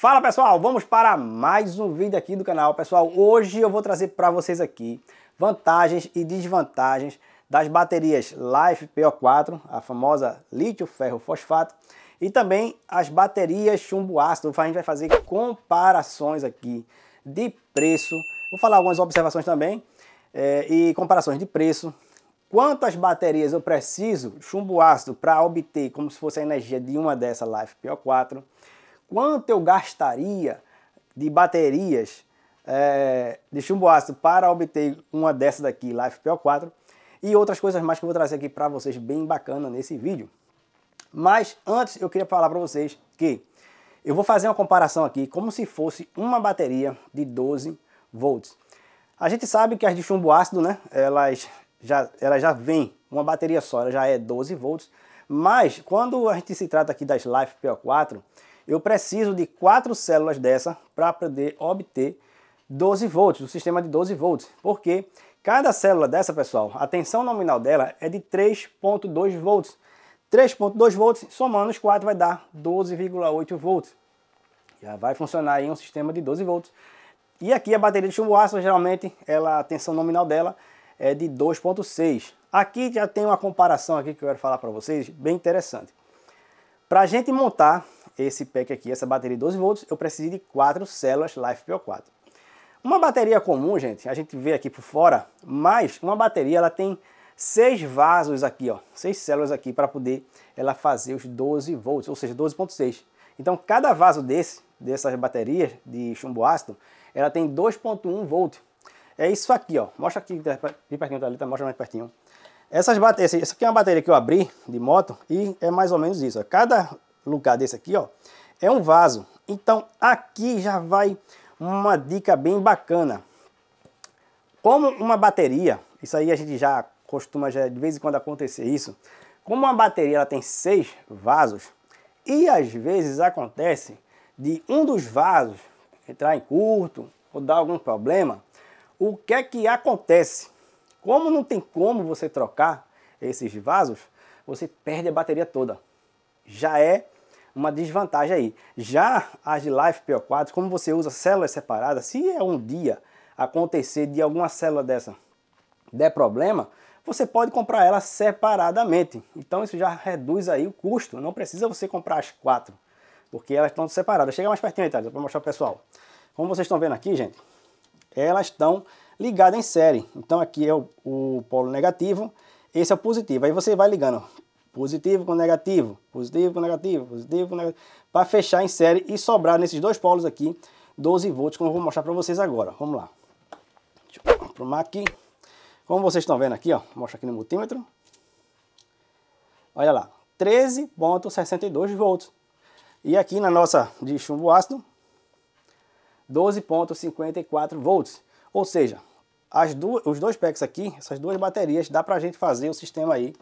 Fala pessoal, vamos para mais um vídeo aqui do canal. Pessoal, hoje eu vou trazer para vocês aqui vantagens e desvantagens das baterias Life PO4, a famosa lítio ferro fosfato, e também as baterias chumbo ácido. A gente vai fazer comparações aqui de preço, vou falar algumas observações também, é, e comparações de preço, quantas baterias eu preciso chumbo ácido para obter como se fosse a energia de uma dessa Life PO4, quanto eu gastaria de baterias é, de chumbo ácido para obter uma dessa daqui, Life PO4, e outras coisas mais que eu vou trazer aqui para vocês bem bacana nesse vídeo. Mas antes eu queria falar para vocês que eu vou fazer uma comparação aqui como se fosse uma bateria de 12 volts. A gente sabe que as de chumbo ácido, né, elas já, elas já vêm, uma bateria só, ela já é 12 volts, mas quando a gente se trata aqui das Life PO4, eu preciso de quatro células dessa para poder obter 12 volts, o sistema de 12 volts, porque cada célula dessa, pessoal, a tensão nominal dela é de 3.2 volts. 3.2 volts, somando os 4 vai dar 12,8 volts. Já vai funcionar aí um sistema de 12 volts. E aqui a bateria de chumbo ácido, geralmente, ela, a tensão nominal dela é de 2.6. Aqui já tem uma comparação aqui que eu quero falar para vocês, bem interessante. Para a gente montar esse pack aqui, essa bateria de 12 volts, eu precisei de quatro células LiFePO4. Uma bateria comum, gente, a gente vê aqui por fora, mas uma bateria ela tem seis vasos aqui, ó, seis células aqui para poder ela fazer os 12 volts, ou seja, 12.6. Então cada vaso desse, dessas baterias de chumbo ácido, ela tem 2.1 volt. É isso aqui, ó. Mostra aqui de tá, pertinho tá ali, tá? mostra mais pertinho. Essas baterias, essa aqui é uma bateria que eu abri de moto e é mais ou menos isso. Ó. Cada lugar desse aqui, ó, é um vaso. Então aqui já vai uma dica bem bacana. Como uma bateria, isso aí a gente já costuma já de vez em quando acontecer isso, como uma bateria ela tem seis vasos, e às vezes acontece de um dos vasos entrar em curto ou dar algum problema, o que é que acontece? Como não tem como você trocar esses vasos, você perde a bateria toda já é uma desvantagem aí. Já as de Life PO4, como você usa células separadas, se é um dia acontecer de alguma célula dessa der problema, você pode comprar ela separadamente. Então isso já reduz aí o custo, não precisa você comprar as quatro, porque elas estão separadas. Chega mais pertinho aí, para mostrar para o pessoal. Como vocês estão vendo aqui, gente, elas estão ligadas em série. Então aqui é o, o polo negativo, esse é o positivo. Aí você vai ligando Positivo com negativo, positivo com negativo, positivo com negativo. Para fechar em série e sobrar nesses dois polos aqui 12 volts, como eu vou mostrar para vocês agora. Vamos lá. Deixa eu aprumar aqui. Como vocês estão vendo aqui, ó, mostra aqui no multímetro. Olha lá, 13.62 volts. E aqui na nossa de chumbo ácido, 12.54 volts. Ou seja, as duas, os dois packs aqui, essas duas baterias, dá para a gente fazer o sistema aí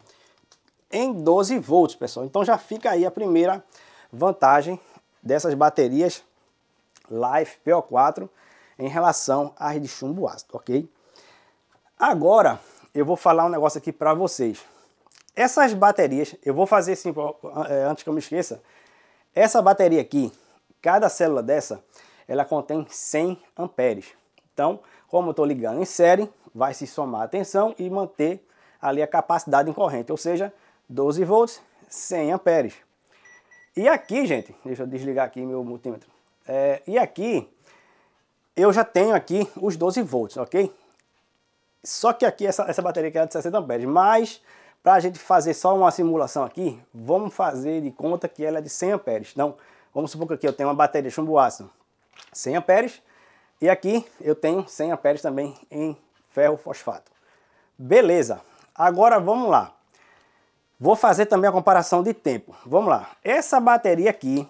em 12 volts, pessoal. Então já fica aí a primeira vantagem dessas baterias Life PO4 em relação às de chumbo ácido, ok? Agora eu vou falar um negócio aqui para vocês. Essas baterias, eu vou fazer assim, é, antes que eu me esqueça, essa bateria aqui, cada célula dessa, ela contém 100 amperes. Então, como eu estou ligando em série, vai se somar a tensão e manter ali a capacidade em corrente, ou seja, 12 volts, 100 amperes. E aqui, gente, deixa eu desligar aqui meu multímetro. É, e aqui, eu já tenho aqui os 12 volts, ok? Só que aqui essa, essa bateria aqui é de 60 amperes, mas para a gente fazer só uma simulação aqui, vamos fazer de conta que ela é de 100 amperes. Então, vamos supor que aqui eu tenho uma bateria de chumbo ácido 100 amperes e aqui eu tenho 100 amperes também em ferro fosfato. Beleza, agora vamos lá. Vou fazer também a comparação de tempo. Vamos lá. Essa bateria aqui,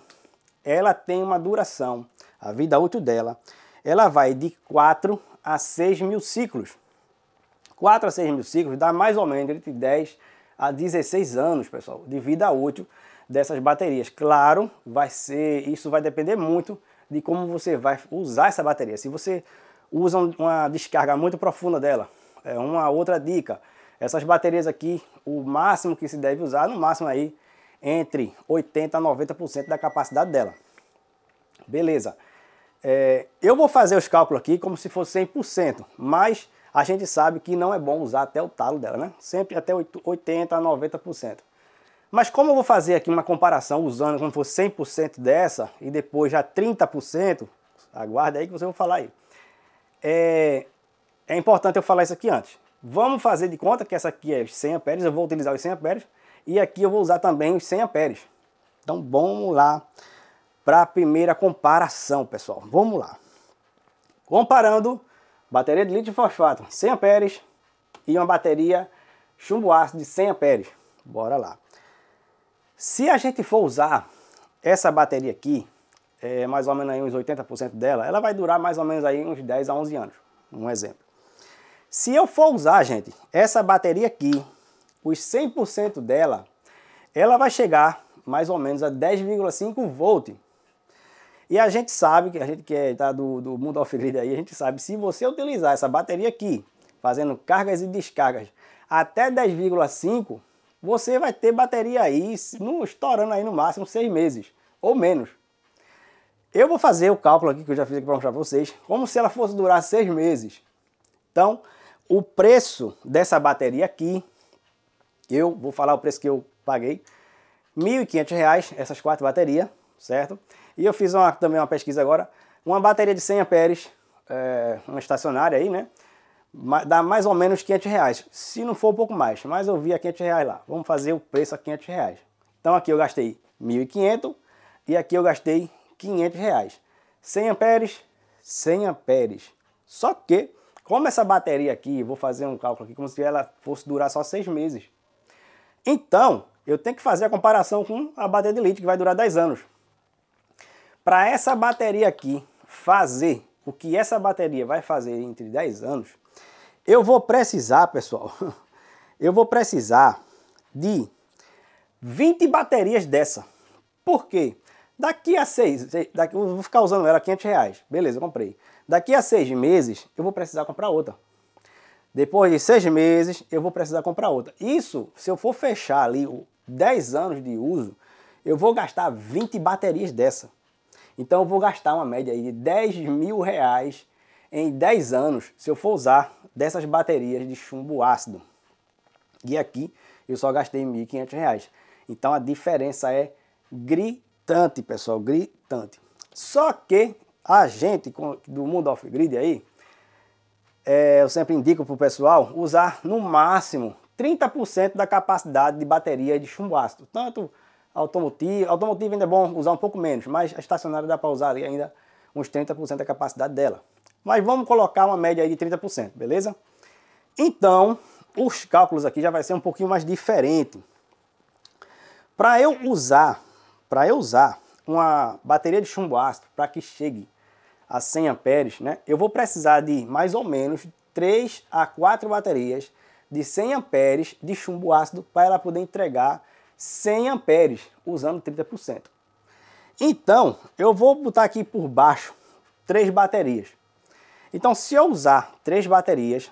ela tem uma duração, a vida útil dela, ela vai de 4 a 6 mil ciclos. 4 a 6 mil ciclos dá mais ou menos entre 10 a 16 anos, pessoal, de vida útil dessas baterias. Claro, vai ser, isso vai depender muito de como você vai usar essa bateria. Se você usa uma descarga muito profunda dela, é uma outra dica essas baterias aqui, o máximo que se deve usar, no máximo aí, entre 80% a 90% da capacidade dela. Beleza. É, eu vou fazer os cálculos aqui como se fosse 100%, mas a gente sabe que não é bom usar até o talo dela, né? Sempre até 80% a 90%. Mas como eu vou fazer aqui uma comparação usando como fosse 100% dessa e depois já 30%, aguarda aí que você vai falar aí. É, é importante eu falar isso aqui antes. Vamos fazer de conta que essa aqui é 100 amperes, eu vou utilizar os 100 amperes e aqui eu vou usar também os 100 amperes. Então vamos lá para a primeira comparação, pessoal. Vamos lá. Comparando bateria de lítio fosfato 100 amperes e uma bateria chumbo ácido de 100 amperes. Bora lá. Se a gente for usar essa bateria aqui, é, mais ou menos aí uns 80% dela, ela vai durar mais ou menos aí uns 10 a 11 anos, um exemplo. Se eu for usar, gente, essa bateria aqui, os 100% dela, ela vai chegar mais ou menos a 10,5 volts. E a gente sabe, que a gente que é tá do, do mundo off-grid aí, a gente sabe, se você utilizar essa bateria aqui, fazendo cargas e descargas até 10,5, você vai ter bateria aí, no, estourando aí no máximo 6 meses, ou menos. Eu vou fazer o cálculo aqui, que eu já fiz aqui para mostrar para vocês, como se ela fosse durar 6 meses. Então, o preço dessa bateria aqui, eu vou falar o preço que eu paguei, R$ 1.500, essas quatro baterias, certo? E eu fiz uma, também uma pesquisa agora, uma bateria de 100 amperes, é, uma estacionária aí, né? Dá mais ou menos 500 reais, se não for um pouco mais, mas eu vi a 500 reais lá. Vamos fazer o preço a 500 reais. Então aqui eu gastei 1.500 e aqui eu gastei 500 reais. 100 amperes, 100 amperes. Só que como essa bateria aqui, vou fazer um cálculo aqui, como se ela fosse durar só seis meses. Então, eu tenho que fazer a comparação com a bateria de lítio, que vai durar 10 anos. Para essa bateria aqui fazer o que essa bateria vai fazer entre 10 anos, eu vou precisar, pessoal, eu vou precisar de 20 baterias dessa. Por quê? Daqui a 6, daqui, eu vou ficar usando ela 500 reais. Beleza, comprei. Daqui a seis meses, eu vou precisar comprar outra. Depois de seis meses, eu vou precisar comprar outra. Isso, se eu for fechar ali 10 anos de uso, eu vou gastar 20 baterias dessa. Então eu vou gastar uma média aí de 10 mil reais em 10 anos se eu for usar dessas baterias de chumbo ácido. E aqui eu só gastei 1.500 reais. Então a diferença é gritante, pessoal, gritante. Só que a gente do mundo off-grid aí, é, eu sempre indico para o pessoal usar no máximo 30% da capacidade de bateria de chumbo ácido. Tanto automotivo, automotiva ainda é bom usar um pouco menos, mas a estacionária dá para usar ainda uns 30% da capacidade dela. Mas vamos colocar uma média aí de 30%, beleza? Então, os cálculos aqui já vai ser um pouquinho mais diferente. Para eu usar, para eu usar uma bateria de chumbo ácido para que chegue a 100 amperes, né, eu vou precisar de mais ou menos 3 a 4 baterias de 100 amperes de chumbo ácido para ela poder entregar 100 amperes usando 30%. Então, eu vou botar aqui por baixo três baterias. Então, se eu usar três baterias,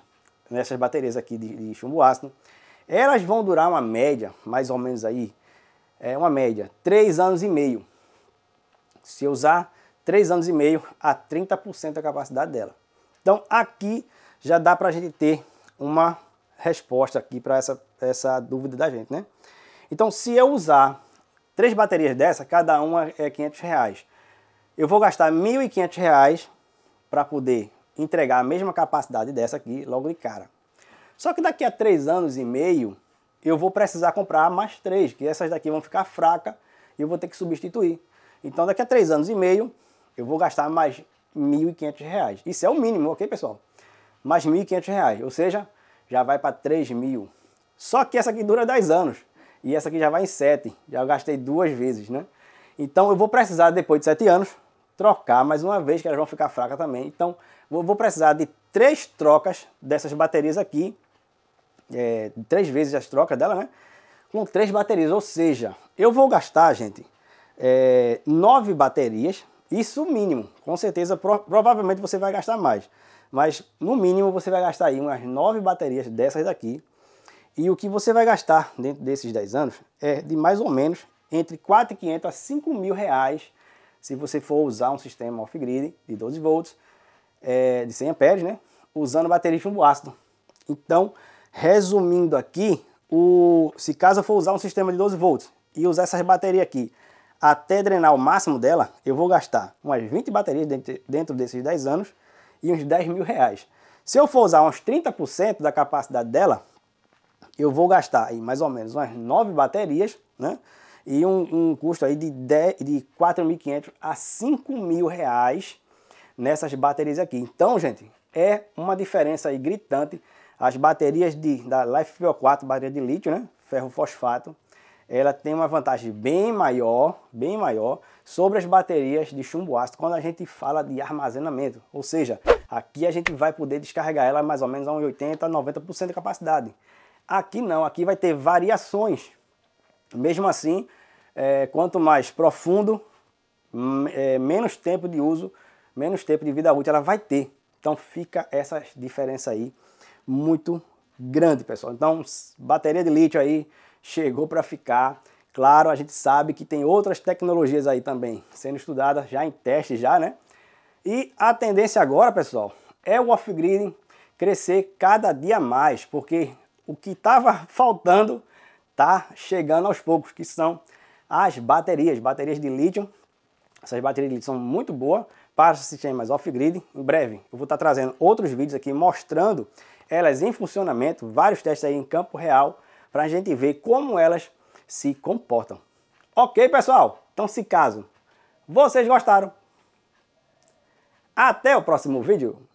nessas baterias aqui de, de chumbo ácido, elas vão durar uma média, mais ou menos aí, é uma média, 3 anos e meio. Se eu usar 3 anos e meio a 30% da capacidade dela. Então aqui já dá para a gente ter uma resposta aqui para essa, essa dúvida da gente, né? Então se eu usar três baterias dessa, cada uma é 500 reais, eu vou gastar 1.500 reais para poder entregar a mesma capacidade dessa aqui logo de cara. Só que daqui a três anos e meio eu vou precisar comprar mais três, que essas daqui vão ficar fracas e eu vou ter que substituir. Então daqui a três anos e meio eu vou gastar mais R$ 1.500. Isso é o mínimo, ok, pessoal? Mais R$ 1.500, ou seja, já vai para 3.000. Só que essa aqui dura 10 anos e essa aqui já vai em 7, já gastei duas vezes, né? Então eu vou precisar depois de 7 anos trocar mais uma vez, que elas vão ficar fracas também. Então vou precisar de três trocas dessas baterias aqui, é, três vezes as trocas dela, né? Com três baterias, ou seja, eu vou gastar, gente, é, nove baterias isso mínimo, com certeza, pro, provavelmente você vai gastar mais. Mas no mínimo você vai gastar aí umas 9 baterias dessas daqui. E o que você vai gastar dentro desses 10 anos é de mais ou menos entre 4.500 a 5 mil reais se você for usar um sistema off-grid de 12 volts, é, de 100 amperes, né? Usando bateria de chumbo ácido. Então, resumindo aqui, o, se caso eu for usar um sistema de 12 volts e usar essas baterias aqui até drenar o máximo dela, eu vou gastar umas 20 baterias dentro desses 10 anos e uns 10 mil reais. Se eu for usar uns 30% da capacidade dela, eu vou gastar aí mais ou menos umas 9 baterias, né? E um, um custo aí de, 10, de 4.500 a 5.000 reais nessas baterias aqui. Então, gente, é uma diferença aí gritante. As baterias de, da Life PO4, bateria de lítio, né? Ferro fosfato, ela tem uma vantagem bem maior, bem maior sobre as baterias de chumbo ácido quando a gente fala de armazenamento. Ou seja, aqui a gente vai poder descarregar ela mais ou menos a uns 80, 90% de capacidade. Aqui não, aqui vai ter variações. Mesmo assim, é, quanto mais profundo, é, menos tempo de uso, menos tempo de vida útil ela vai ter. Então fica essa diferença aí muito grande, pessoal. Então, bateria de lítio aí chegou para ficar. Claro, a gente sabe que tem outras tecnologias aí também sendo estudadas, já em teste já, né? E a tendência agora, pessoal, é o off-grid crescer cada dia mais, porque o que estava faltando está chegando aos poucos, que são as baterias, baterias de lítio essas baterias de são muito boas para assistir mais off-grid. Em breve eu vou estar trazendo outros vídeos aqui mostrando elas em funcionamento, vários testes aí em campo real, para a gente ver como elas se comportam. Ok, pessoal? Então, se caso vocês gostaram, até o próximo vídeo!